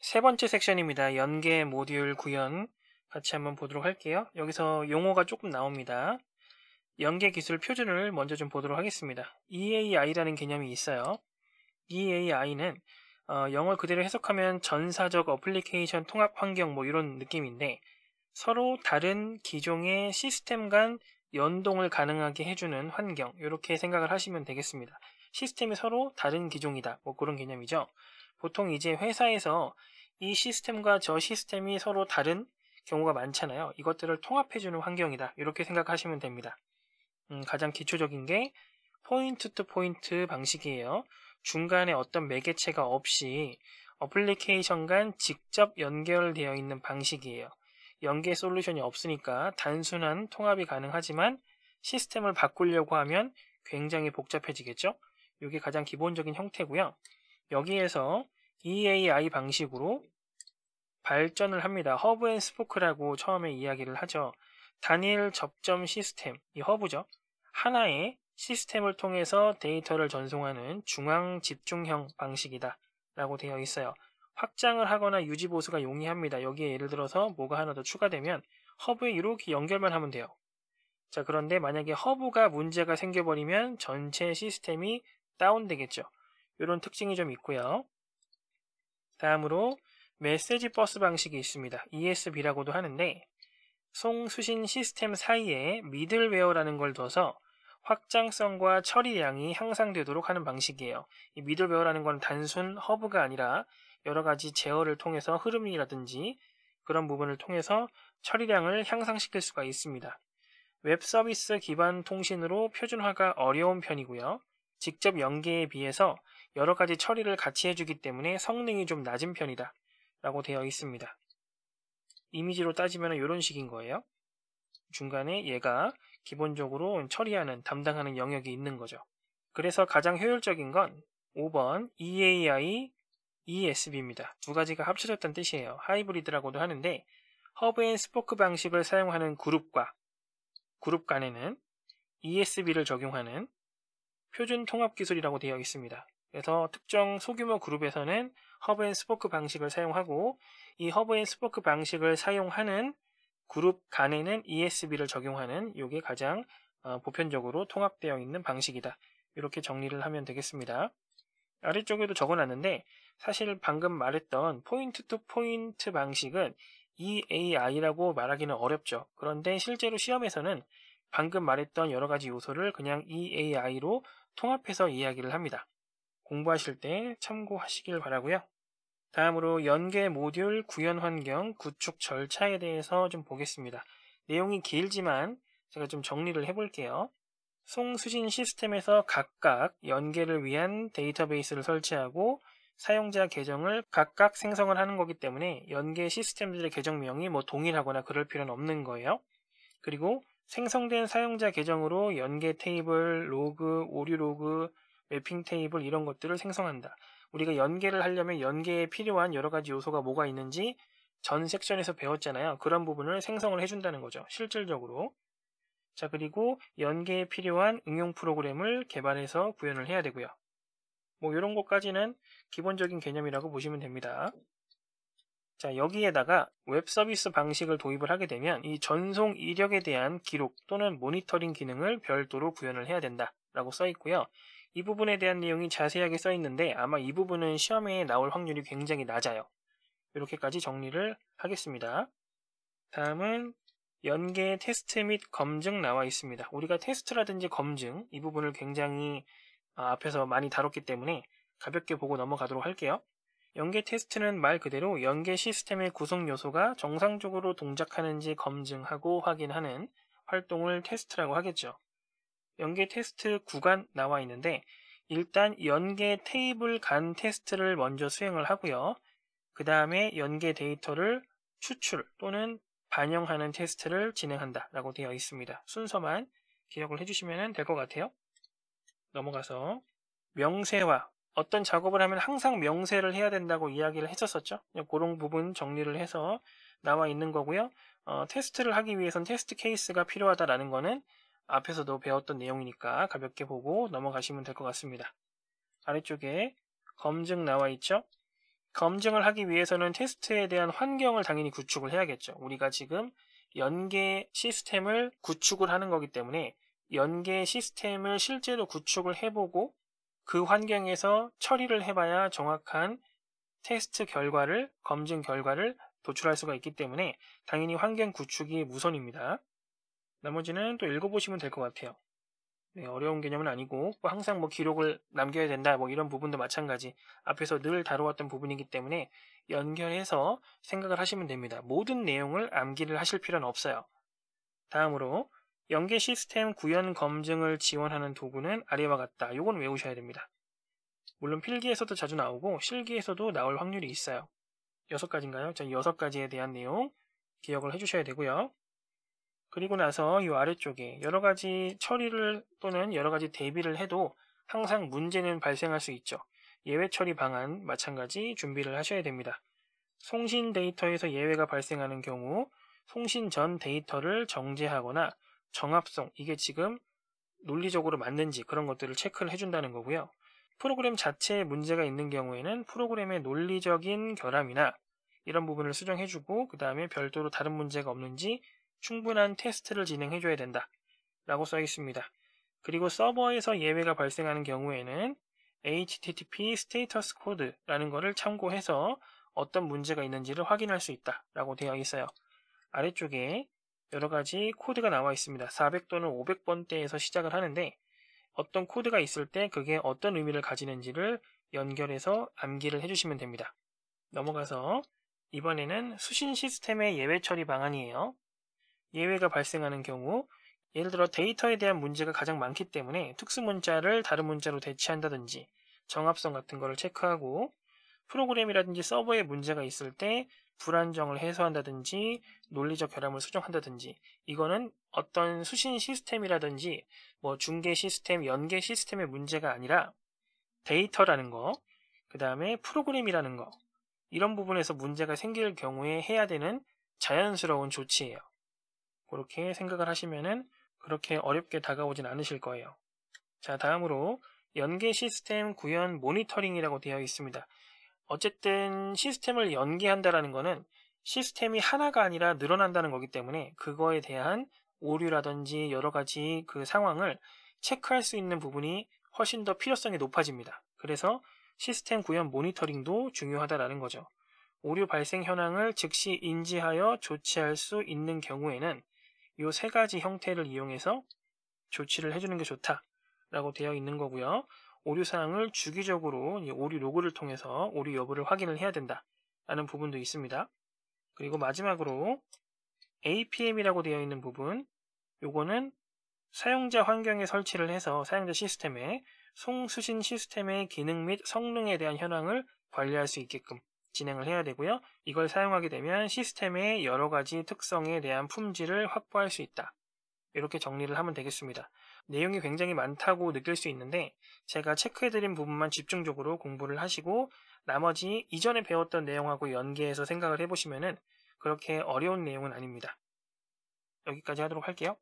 세 번째 섹션입니다. 연계 모듈 구현 같이 한번 보도록 할게요. 여기서 용어가 조금 나옵니다. 연계 기술 표준을 먼저 좀 보도록 하겠습니다. EAI라는 개념이 있어요. EAI는 어, 영어 그대로 해석하면 전사적 어플리케이션 통합 환경 뭐 이런 느낌인데 서로 다른 기종의 시스템 간 연동을 가능하게 해주는 환경 이렇게 생각을 하시면 되겠습니다. 시스템이 서로 다른 기종이다 뭐 그런 개념이죠. 보통 이제 회사에서 이 시스템과 저 시스템이 서로 다른 경우가 많잖아요. 이것들을 통합해주는 환경이다. 이렇게 생각하시면 됩니다. 음, 가장 기초적인 게 포인트 투 포인트 방식이에요. 중간에 어떤 매개체가 없이 어플리케이션 간 직접 연결되어 있는 방식이에요. 연계 솔루션이 없으니까 단순한 통합이 가능하지만 시스템을 바꾸려고 하면 굉장히 복잡해지겠죠? 이게 가장 기본적인 형태고요. 여기에서 EAI 방식으로 발전을 합니다. 허브 앤 스포크라고 처음에 이야기를 하죠. 단일 접점 시스템, 이 허브죠. 하나의 시스템을 통해서 데이터를 전송하는 중앙 집중형 방식이다. 라고 되어 있어요. 확장을 하거나 유지보수가 용이합니다. 여기에 예를 들어서 뭐가 하나 더 추가되면 허브에 이렇게 연결만 하면 돼요. 자, 그런데 만약에 허브가 문제가 생겨버리면 전체 시스템이 다운되겠죠. 이런 특징이 좀 있고요. 다음으로 메시지 버스 방식이 있습니다. ESB라고도 하는데 송수신 시스템 사이에 미들웨어라는 걸 둬서 확장성과 처리량이 향상되도록 하는 방식이에요. 이 미들웨어라는 건 단순 허브가 아니라 여러 가지 제어를 통해서 흐름이라든지 그런 부분을 통해서 처리량을 향상시킬 수가 있습니다. 웹 서비스 기반 통신으로 표준화가 어려운 편이고요. 직접 연계에 비해서 여러 가지 처리를 같이 해주기 때문에 성능이 좀 낮은 편이다. 라고 되어 있습니다. 이미지로 따지면 이런 식인 거예요. 중간에 얘가 기본적으로 처리하는, 담당하는 영역이 있는 거죠. 그래서 가장 효율적인 건 5번 EAI, ESB입니다. 두 가지가 합쳐졌다는 뜻이에요. 하이브리드라고도 하는데 허브 앤 스포크 방식을 사용하는 그룹과 그룹 간에는 ESB를 적용하는 표준 통합 기술이라고 되어 있습니다. 그래서 특정 소규모 그룹에서는 허브 앤 스포크 방식을 사용하고 이 허브 앤 스포크 방식을 사용하는 그룹 간에는 ESB를 적용하는 이게 가장 어, 보편적으로 통합되어 있는 방식이다. 이렇게 정리를 하면 되겠습니다. 아래쪽에도 적어놨는데 사실 방금 말했던 포인트 투 포인트 방식은 EAI라고 말하기는 어렵죠. 그런데 실제로 시험에서는 방금 말했던 여러 가지 요소를 그냥 EAI로 통합해서 이야기를 합니다. 공부하실 때 참고하시길 바라고요. 다음으로 연계 모듈 구현 환경 구축 절차에 대해서 좀 보겠습니다. 내용이 길지만 제가 좀 정리를 해볼게요. 송수신 시스템에서 각각 연계를 위한 데이터베이스를 설치하고 사용자 계정을 각각 생성을 하는 거기 때문에 연계 시스템들의 계정명이 뭐 동일하거나 그럴 필요는 없는 거예요. 그리고 생성된 사용자 계정으로 연계 테이블, 로그, 오류 로그, 맵핑 테이블 이런 것들을 생성한다. 우리가 연계를 하려면 연계에 필요한 여러 가지 요소가 뭐가 있는지 전 섹션에서 배웠잖아요. 그런 부분을 생성을 해준다는 거죠. 실질적으로. 자, 그리고 연계에 필요한 응용 프로그램을 개발해서 구현을 해야 되고요. 뭐 이런 것까지는 기본적인 개념이라고 보시면 됩니다. 자, 여기에다가 웹 서비스 방식을 도입을 하게 되면 이 전송 이력에 대한 기록 또는 모니터링 기능을 별도로 구현을 해야 된다라고 써 있고요. 이 부분에 대한 내용이 자세하게 써 있는데 아마 이 부분은 시험에 나올 확률이 굉장히 낮아요. 이렇게까지 정리를 하겠습니다. 다음은 연계 테스트 및 검증 나와 있습니다. 우리가 테스트라든지 검증 이 부분을 굉장히 아, 앞에서 많이 다뤘기 때문에 가볍게 보고 넘어가도록 할게요. 연계 테스트는 말 그대로 연계 시스템의 구성 요소가 정상적으로 동작하는지 검증하고 확인하는 활동을 테스트라고 하겠죠. 연계 테스트 구간 나와 있는데 일단 연계 테이블 간 테스트를 먼저 수행을 하고요. 그 다음에 연계 데이터를 추출 또는 반영하는 테스트를 진행한다 라고 되어 있습니다. 순서만 기억을 해주시면 될 것 같아요. 넘어가서 명세화 어떤 작업을 하면 항상 명세를 해야 된다고 이야기를 했었었죠. 그런 부분 정리를 해서 나와 있는 거고요. 어, 테스트를 하기 위해선 테스트 케이스가 필요하다라는 거는 앞에서도 배웠던 내용이니까 가볍게 보고 넘어가시면 될 것 같습니다. 아래쪽에 검증 나와 있죠. 검증을 하기 위해서는 테스트에 대한 환경을 당연히 구축을 해야겠죠. 우리가 지금 연계 시스템을 구축을 하는 거기 때문에 연계 시스템을 실제로 구축을 해보고 그 환경에서 처리를 해봐야 정확한 테스트 결과를, 검증 결과를 도출할 수가 있기 때문에 당연히 환경 구축이 무선입니다. 나머지는 또 읽어보시면 될 것 같아요. 네, 어려운 개념은 아니고 뭐 항상 뭐 기록을 남겨야 된다 뭐 이런 부분도 마찬가지 앞에서 늘 다루었던 부분이기 때문에 연결해서 생각을 하시면 됩니다. 모든 내용을 암기를 하실 필요는 없어요. 다음으로 연계 시스템 구현 검증을 지원하는 도구는 아래와 같다. 요건 외우셔야 됩니다. 물론 필기에서도 자주 나오고 실기에서도 나올 확률이 있어요. 여섯 가지인가요? 자, 여섯 가지에 대한 내용 기억을 해주셔야 되고요. 그리고 나서 이 아래쪽에 여러 가지 처리를 또는 여러 가지 대비를 해도 항상 문제는 발생할 수 있죠. 예외 처리 방안 마찬가지 준비를 하셔야 됩니다. 송신 데이터에서 예외가 발생하는 경우 송신 전 데이터를 정제하거나 정합성 이게 지금 논리적으로 맞는지 그런 것들을 체크를 해준다는 거고요. 프로그램 자체에 문제가 있는 경우에는 프로그램의 논리적인 결함이나 이런 부분을 수정해주고 그 다음에 별도로 다른 문제가 없는지 충분한 테스트를 진행해줘야 된다 라고 써 있습니다. 그리고 서버에서 예외가 발생하는 경우에는 HTTP 스테이터스 코드라는 것을 참고해서 어떤 문제가 있는지를 확인할 수 있다 라고 되어 있어요. 아래쪽에 여러 가지 코드가 나와 있습니다. 400 또는 500번대에서 시작을 하는데 어떤 코드가 있을 때 그게 어떤 의미를 가지는지를 연결해서 암기를 해주시면 됩니다. 넘어가서 이번에는 수신 시스템의 예외 처리 방안이에요. 예외가 발생하는 경우 예를 들어 데이터에 대한 문제가 가장 많기 때문에 특수 문자를 다른 문자로 대체한다든지 정합성 같은 거를 체크하고 프로그램이라든지 서버에 문제가 있을 때 불안정을 해소한다든지 논리적 결함을 수정한다든지 이거는 어떤 수신 시스템이라든지 뭐 중계 시스템, 연계 시스템의 문제가 아니라 데이터라는 거, 그 다음에 프로그램이라는 거 이런 부분에서 문제가 생길 경우에 해야 되는 자연스러운 조치예요. 그렇게 생각을 하시면은 그렇게 어렵게 다가오진 않으실 거예요. 자, 다음으로 연계 시스템 구현 모니터링이라고 되어 있습니다. 어쨌든 시스템을 연계한다라는 것은 시스템이 하나가 아니라 늘어난다는 거기 때문에 그거에 대한 오류라든지 여러 가지 그 상황을 체크할 수 있는 부분이 훨씬 더 필요성이 높아집니다. 그래서 시스템 구현 모니터링도 중요하다라는 거죠. 오류 발생 현황을 즉시 인지하여 조치할 수 있는 경우에는 이 세 가지 형태를 이용해서 조치를 해주는 게 좋다라고 되어 있는 거고요. 오류 사항을 주기적으로 오류 로그를 통해서 오류 여부를 확인을 해야 된다라는 부분도 있습니다. 그리고 마지막으로 APM이라고 되어 있는 부분, 요거는 사용자 환경에 설치를 해서 사용자 시스템에 송수신 시스템의 기능 및 성능에 대한 현황을 관리할 수 있게끔 진행을 해야 되고요. 이걸 사용하게 되면 시스템의 여러 가지 특성에 대한 품질을 확보할 수 있다. 이렇게 정리를 하면 되겠습니다. 내용이 굉장히 많다고 느낄 수 있는데 제가 체크해드린 부분만 집중적으로 공부를 하시고 나머지 이전에 배웠던 내용하고 연계해서 생각을 해보시면 그렇게 어려운 내용은 아닙니다. 여기까지 하도록 할게요.